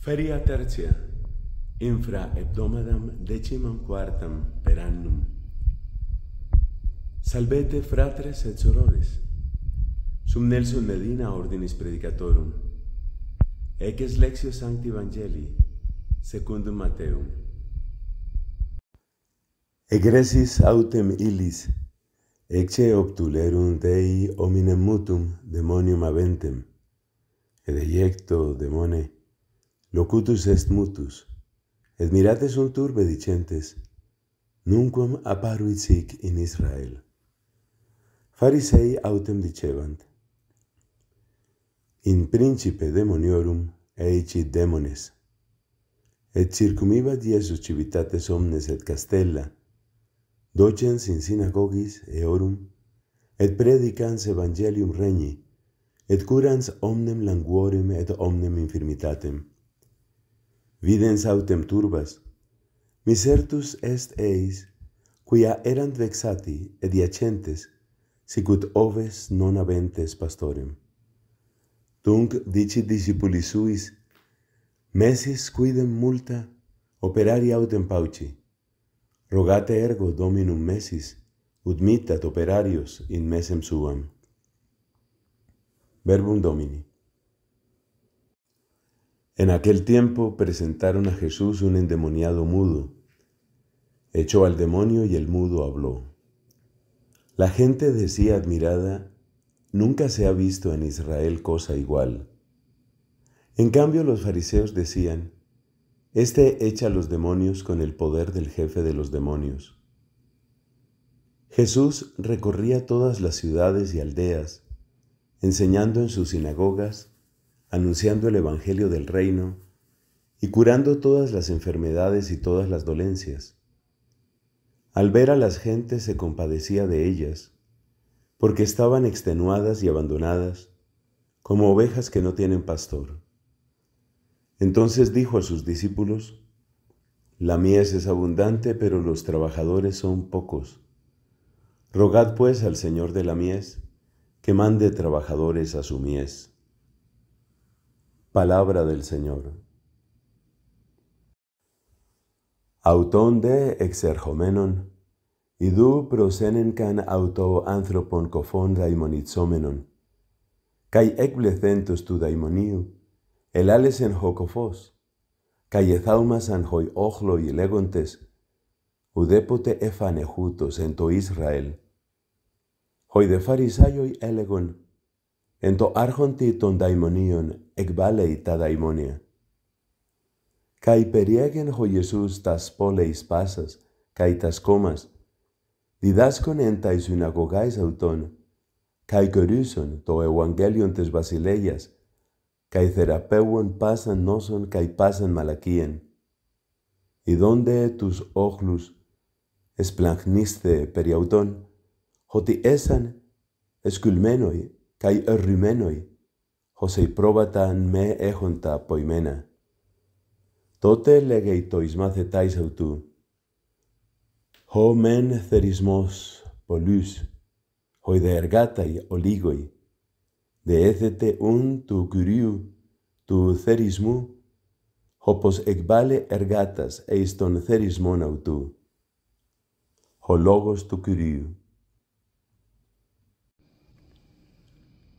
Feria Tertia, infra hebdomadam decimam quartam per annum. Salvete fratres et sorores, sum Nelson Medina ordinis predicatorum, eces lexio sancti evangelii, secundum Mateum. Egresis autem illis, ecce obtulerum Dei hominem mutum demonium aventem, edeiecto demone, locutus est mutus, et mirates un turbe dicentes, nunquam aparuit sic in Israel. Farisei autem dicebant, in principe demoniorum eici demones, et circumibat Iesus civitates omnes et castella, docens in synagogis eorum, et predicans evangelium regni, et curans omnem languorem et omnem infirmitatem, videns autem turbas, misertus est eis, quia erant vexati et iacentes, sicut oves non aventes pastorem. Tunc dicit discipulis suis, mesis quidem multa, operari autem pauci. Rogate ergo dominum mesis, ut mitat operarios in mesem suam. Verbum Domini. En aquel tiempo presentaron a Jesús un endemoniado mudo. Echó al demonio y el mudo habló. La gente decía admirada, nunca se ha visto en Israel cosa igual. En cambio los fariseos decían, Este echa a los demonios con el poder del jefe de los demonios. Jesús recorría todas las ciudades y aldeas, enseñando en sus sinagogas anunciando el Evangelio del Reino y curando todas las enfermedades y todas las dolencias. Al ver a las gentes se compadecía de ellas, porque estaban extenuadas y abandonadas, como ovejas que no tienen pastor. Entonces dijo a sus discípulos, La mies es abundante, pero los trabajadores son pocos. Rogad pues al Señor de la mies, que mande trabajadores a su mies. Palabra del Señor. Autonde exergomenon, idu prosenencan auto anthropon cofon daimonitzomenon, kai ekblecentos tu daimoniu, el en jocofos, kai ethaumas anjoi y legontes, udepote efanejutos en to Israel, hoi de y elegon, εν το άρχοντι των δαιμονίων εκβάλλει τα δαιμόνια. Καί περιέγεν ο Ιησούς τας πόλεις πάσας, καί τας κόμας, διδάσκον εν τὰ συναγωγάις αυτών, καί κορίσον το Ευαγγέλιον της Βασιλέγιας, καί θεραπεύον πάσαν νόσον καί πάσαν μαλακίεν. Ιδόντε τους όχλους, εσπλαχνίστε περί αυτών, ότι έσαν εσκουλμένοι cae rumenoi, hosei probatan me ejonta poimena. Tote legei tois autu, ho men therismos polus, hoi de ergatai oligoi, de ecete un tu curiu, tu therismu, hopos ecbale ergatas eis ton therismon autu. Ho logos tu curiu.